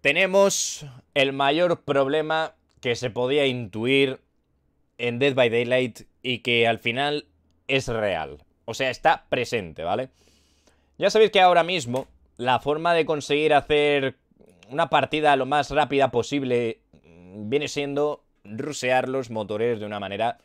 Tenemos el mayor problema que se podía intuir en Dead by Daylight y que al final es real. O sea, está presente, ¿vale? Ya sabéis que ahora mismo la forma de conseguir hacer una partida lo más rápida posible viene siendo rusear los motores de una manera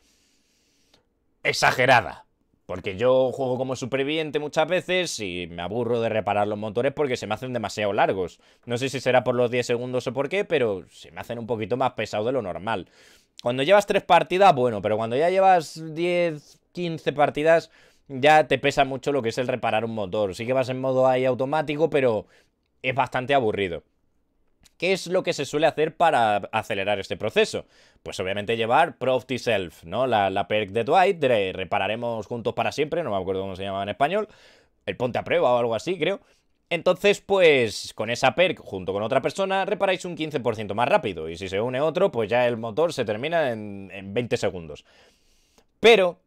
exagerada. Porque yo juego como superviviente muchas veces y me aburro de reparar los motores porque se me hacen demasiado largos. No sé si será por los 10 segundos o por qué, pero se me hacen un poquito más pesado de lo normal. Cuando llevas 3 partidas, bueno, pero cuando ya llevas 10, 15 partidas, ya te pesa mucho lo que es el reparar un motor. Sí que vas en modo ahí automático, pero es bastante aburrido. ¿Qué es lo que se suele hacer para acelerar este proceso? Pues obviamente llevar Profty Self, ¿no? La, perk de Dwight, repararemos juntos para siempre, no me acuerdo cómo se llamaba en español, el ponte a prueba o algo así, creo. Entonces, pues con esa perk junto con otra persona reparáis un 15% más rápido y si se une otro, pues ya el motor se termina en, en 20 segundos. Pero,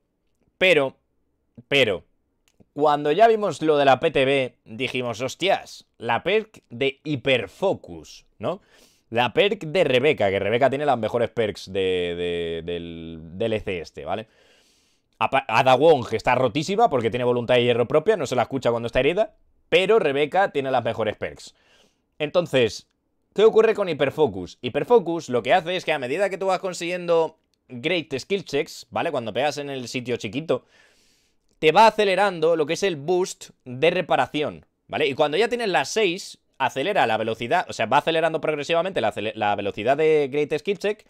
pero, pero, cuando ya vimos lo de la PTB, dijimos, hostias, la perk de Hiperfocus, ¿no? La perk de Rebeca, que Rebeca tiene las mejores perks de, de, del EC este, ¿vale? Ada Wong está rotísima porque tiene voluntad de hierro propia, no se la escucha cuando está herida, pero Rebeca tiene las mejores perks. Entonces, ¿qué ocurre con Hiperfocus? Hiperfocus lo que hace es que a medida que tú vas consiguiendo Great Skill Checks, ¿vale? Cuando pegas en el sitio chiquito, te va acelerando lo que es el boost de reparación, ¿vale? Y cuando ya tienes las 6, acelera la velocidad, o sea, va acelerando progresivamente la, velocidad de Great Skill Check,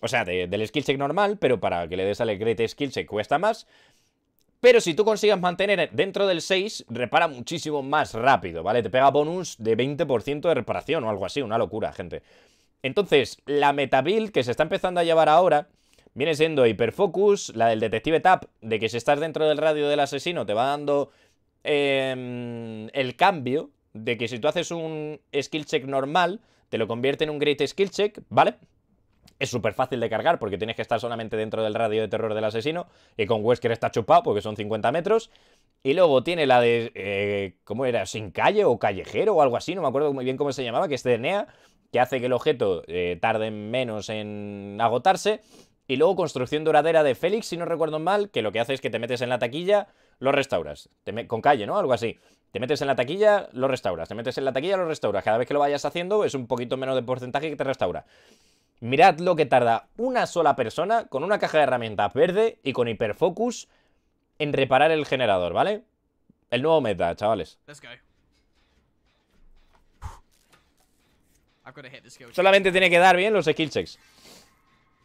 o sea, del Skill Check normal, pero para que le des al Great Skill Check cuesta más. Pero si tú consigas mantener dentro del 6, repara muchísimo más rápido, ¿vale? Te pega bonus de 20% de reparación o algo así, una locura, gente. Entonces, la meta build que se está empezando a llevar ahora viene siendo hiperfocus, la del detective Tap, de que si estás dentro del radio del asesino te va dando em, el cambio, de que si tú haces un skill check normal, te lo convierte en un great skill check, ¿vale? Es súper fácil de cargar porque tienes que estar solamente dentro del radio de terror del asesino y con Wesker está chupado porque son 50 metros. Y luego tiene la de, eh, ¿cómo era? Sin calle o callejero o algo así, no me acuerdo muy bien cómo se llamaba, que es de que hace que el objeto eh, tarde menos en agotarse y luego construcción doradera de Félix, si no recuerdo mal, que lo que hace es que te metes en la taquilla, lo restauras. con calle, ¿no? Algo así. Te metes en la taquilla, lo restauras. Te metes en la taquilla, lo restauras. Cada vez que lo vayas haciendo es un poquito menos de porcentaje que te restaura. Mirad lo que tarda una sola persona con una caja de herramientas verde y con hiperfocus en reparar el generador, ¿vale? El nuevo meta, chavales. Solamente tiene que dar bien los skill checks.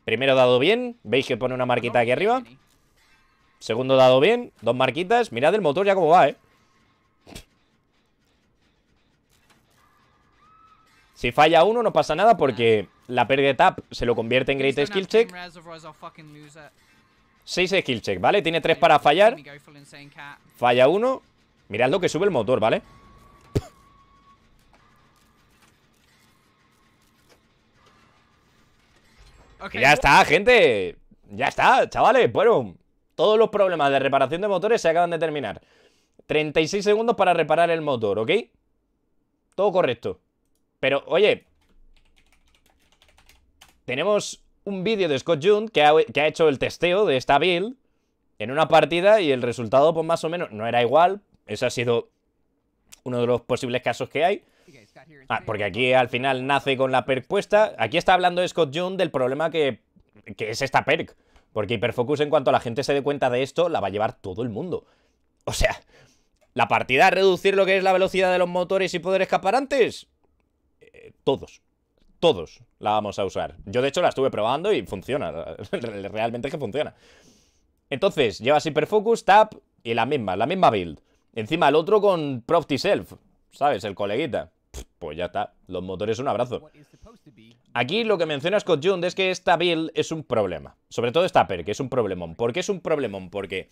Primero dado bien, veis que pone una marquita aquí arriba Segundo dado bien, dos marquitas Mirad el motor ya como va, eh Si falla uno no pasa nada porque la pérdida de tap se lo convierte en great skill check 6 skill check, ¿vale? Tiene tres para fallar Falla uno Mirad lo que sube el motor, ¿vale? vale Ya está, gente. Ya está, chavales. Bueno, todos los problemas de reparación de motores se acaban de terminar. 36 segundos para reparar el motor, ¿ok? Todo correcto. Pero, oye, tenemos un vídeo de Scott June que ha, que ha, hecho el testeo de esta build en una partida y el resultado, pues más o menos, no era igual. Eso ha sido uno de los posibles casos que hay. Ah, porque aquí al final nace con la perk puesta. Aquí está hablando Scott June del problema que, que es esta perk. Porque Hyperfocus, en cuanto la gente se dé cuenta de esto, la va a llevar todo el mundo. O sea, la partida, reducir lo que es la velocidad de los motores y poder escapar antes eh, todos. Todos la vamos a usar. Yo, de hecho, la estuve probando y funciona. Realmente que funciona. Entonces, llevas Hyperfocus, Tap y la misma, la misma build. Encima el otro con Profty Self, ¿sabes? El coleguita pues ya está, los motores un abrazo. Aquí lo que menciona Scott Jund es que esta build es un problema. Sobre todo esta perk, que es un problemón. ¿Por qué es un problemón? Porque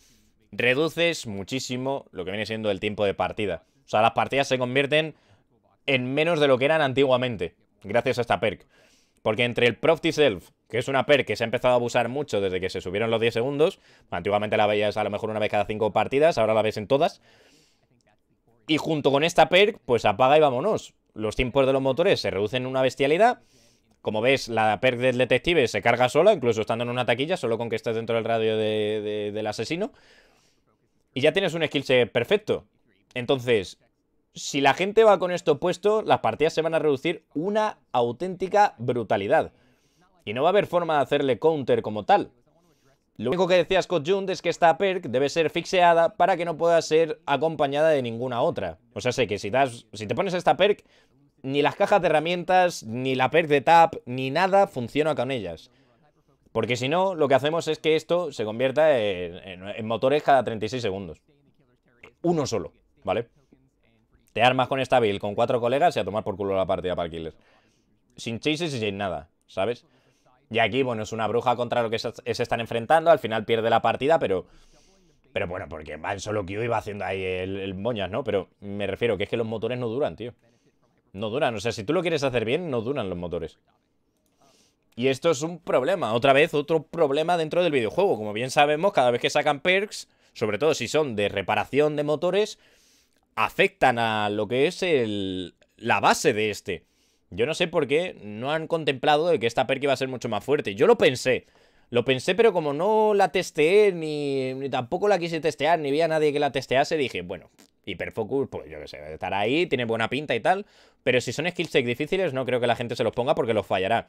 reduces muchísimo lo que viene siendo el tiempo de partida. O sea, las partidas se convierten en menos de lo que eran antiguamente, gracias a esta perk. Porque entre el Profty Self, que es una perk que se ha empezado a abusar mucho desde que se subieron los 10 segundos, antiguamente la veías a lo mejor una vez cada 5 partidas, ahora la ves en todas. Y junto con esta perk, pues apaga y vámonos los tiempos de los motores se reducen en una bestialidad. Como ves, la perk del detective se carga sola, incluso estando en una taquilla, solo con que estés dentro del radio del asesino. Y ya tienes un set perfecto. Entonces, si la gente va con esto puesto, las partidas se van a reducir una auténtica brutalidad. Y no va a haber forma de hacerle counter como tal. Lo único que decía Scott Jund es que esta perk debe ser fixeada para que no pueda ser acompañada de ninguna otra. O sea, sé que si, das, si te pones esta perk, ni las cajas de herramientas, ni la perk de tap, ni nada funciona con ellas. Porque si no, lo que hacemos es que esto se convierta en, en, motores cada 36 segundos. Uno solo, ¿vale? Te armas con esta build, con cuatro colegas y a tomar por culo la partida para el killer. Sin chases y sin nada, ¿sabes? Y aquí, bueno, es una bruja contra lo que se, están enfrentando. Al final pierde la partida, pero... Pero bueno, porque va solo que yo iba haciendo ahí el, el moñas, ¿no? Pero me refiero que es que los motores no duran, tío. No duran. O sea, si tú lo quieres hacer bien, no duran los motores. Y esto es un problema. Otra vez, otro problema dentro del videojuego. Como bien sabemos, cada vez que sacan perks, sobre todo si son de reparación de motores, afectan a lo que es el, la base de este. Yo no sé por qué no han contemplado de que esta perk iba a ser mucho más fuerte. Yo lo pensé. Lo pensé, pero como no la testeé, ni, tampoco la quise testear, ni vi a nadie que la testease, dije, bueno, Hiperfocus, pues yo qué sé, estará ahí, tiene buena pinta y tal. Pero si son checks difíciles, no creo que la gente se los ponga porque los fallará.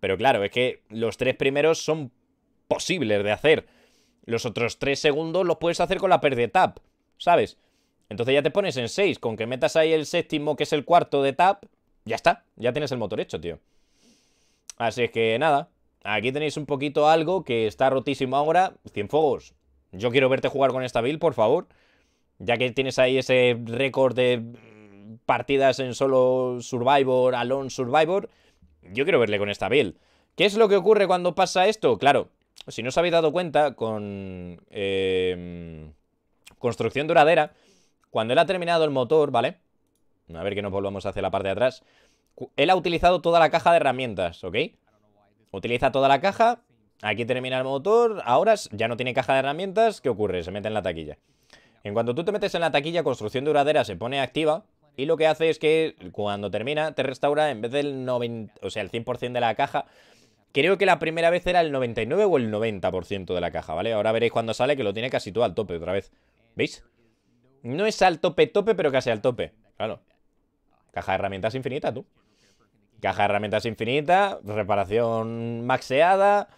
Pero claro, es que los tres primeros son posibles de hacer. Los otros tres segundos los puedes hacer con la perk de tap, ¿sabes? Entonces ya te pones en seis. con que metas ahí el séptimo, que es el cuarto de tap, ya está, ya tienes el motor hecho, tío. Así es que nada, aquí tenéis un poquito algo que está rotísimo ahora. Cienfuegos, yo quiero verte jugar con esta build, por favor. Ya que tienes ahí ese récord de partidas en solo Survivor, Alone Survivor, yo quiero verle con esta build. ¿Qué es lo que ocurre cuando pasa esto? Claro, si no os habéis dado cuenta, con em, construcción duradera, cuando él ha terminado el motor, ¿vale? A ver que nos volvamos hacia la parte de atrás. Él ha utilizado toda la caja de herramientas, ¿ok? Utiliza toda la caja. Aquí termina el motor. Ahora ya no tiene caja de herramientas. ¿Qué ocurre? Se mete en la taquilla. En cuanto tú te metes en la taquilla, construcción duradera se pone activa. Y lo que hace es que cuando termina, te restaura en vez del 90, o sea, el 100% de la caja. Creo que la primera vez era el 99 o el 90% de la caja, ¿vale? Ahora veréis cuando sale que lo tiene casi todo al tope otra vez. ¿Veis? No es al tope tope, pero casi al tope. Claro, Caja de herramientas infinita, tú. Caja de herramientas infinita, reparación maxeada,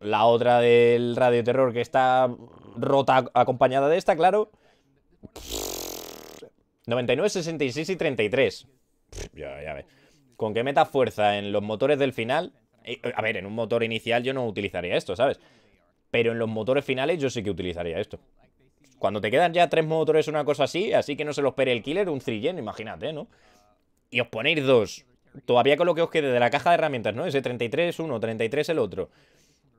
la otra del Radio Terror que está rota acompañada de esta, claro. 99, 66 y 33. Ya, ya ves. ¿Con qué meta fuerza en los motores del final? Eh, a ver, en un motor inicial yo no utilizaría esto, ¿sabes? Pero en los motores finales yo sí que utilizaría esto. Cuando te quedan ya tres motores, una cosa así, así que no se los pere el killer, un 3 imagínate, ¿no? y os ponéis dos, todavía con lo que os quede de la caja de herramientas, ¿no? Ese 33 uno, 33 el otro.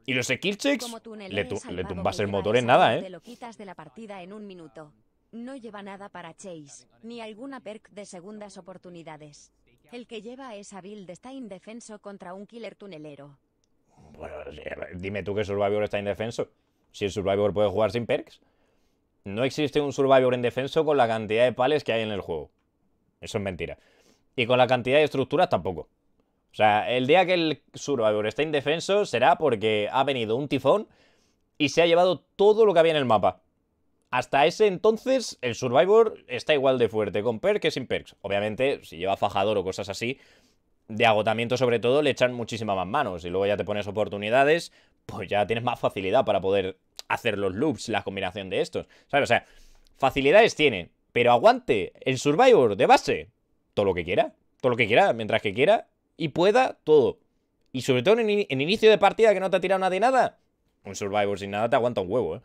Y los skill checks, le, tumbas el motor en nada, ¿eh? de la partida en un minuto. No lleva nada para Chase, ni alguna perk de segundas oportunidades. El que lleva esa build está indefenso contra un killer tunelero. Bueno, dime tú que Survivor está indefenso. Si el Survivor puede jugar sin perks. No existe un Survivor indefenso con la cantidad de pales que hay en el juego. Eso es mentira. Y con la cantidad de estructuras tampoco. O sea, el día que el Survivor está indefenso será porque ha venido un tifón y se ha llevado todo lo que había en el mapa. Hasta ese entonces, el Survivor está igual de fuerte, con perks que sin perks. Obviamente, si lleva fajador o cosas así, de agotamiento sobre todo, le echan muchísimas más manos. Y luego ya te pones oportunidades, pues ya tienes más facilidad para poder hacer los loops, la combinación de estos. ¿Sabes? O sea, facilidades tiene, pero aguante. El Survivor de base todo lo que quiera, todo lo que quiera, mientras que quiera y pueda, todo. Y sobre todo en, inicio de partida que no te ha tirado de nada, un Survivor sin nada te aguanta un huevo, ¿eh?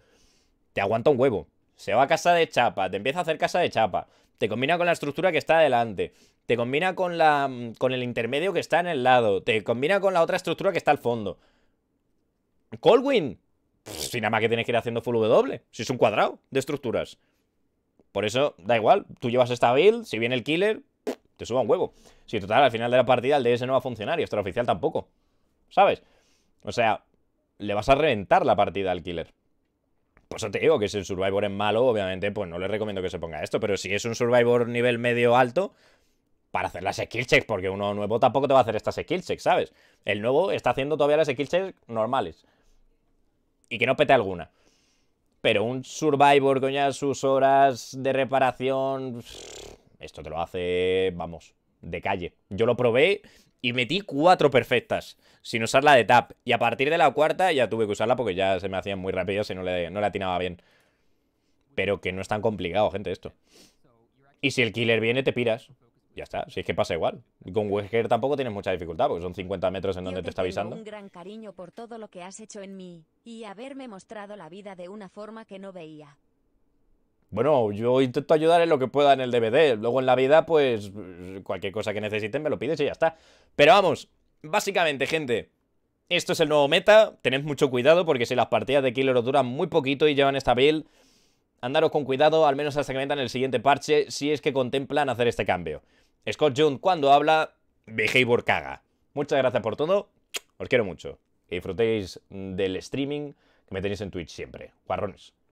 Te aguanta un huevo. Se va a casa de chapa, te empieza a hacer casa de chapa, te combina con la estructura que está adelante, te combina con, la, mm, con el intermedio que está en el lado, te combina con la otra estructura que está al fondo. Colwyn, si nada más que tienes que ir haciendo full W, si es un cuadrado de estructuras. Por eso, da igual, tú llevas esta build, si viene el killer, te suba un huevo. Si total, al final de la partida el DS no va a funcionar y oficial tampoco. ¿Sabes? O sea, le vas a reventar la partida al killer. Por eso te digo que si el Survivor es malo, obviamente, pues no le recomiendo que se ponga esto. Pero si es un Survivor nivel medio alto, para hacer las skill checks, porque uno nuevo tampoco te va a hacer estas skill checks, ¿sabes? El nuevo está haciendo todavía las skill checks normales. Y que no pete alguna. Pero un Survivor con sus horas de reparación. Esto te lo hace, vamos, de calle. Yo lo probé y metí cuatro perfectas, sin usar la de tap. Y a partir de la cuarta ya tuve que usarla porque ya se me hacían muy rápidas y no le, no atinaba bien. Pero que no es tan complicado, gente, esto. Y si el killer viene, te piras. Ya está, si es que pasa igual. Con Wesker tampoco tienes mucha dificultad, porque son 50 metros en donde te, te, está avisando. un gran cariño por todo lo que has hecho en mí, y haberme mostrado la vida de una forma que no veía. Bueno, yo intento ayudar en lo que pueda en el DVD. Luego en la vida, pues cualquier cosa que necesiten me lo pides y ya está. Pero vamos, básicamente, gente, esto es el nuevo meta. Tened mucho cuidado porque si las partidas de Killer os duran muy poquito y llevan esta build, andaros con cuidado, al menos hasta que metan el siguiente parche, si es que contemplan hacer este cambio. Scott June, cuando habla, behavior caga. Muchas gracias por todo, os quiero mucho. Que disfrutéis del streaming que me tenéis en Twitch siempre. Guarrones.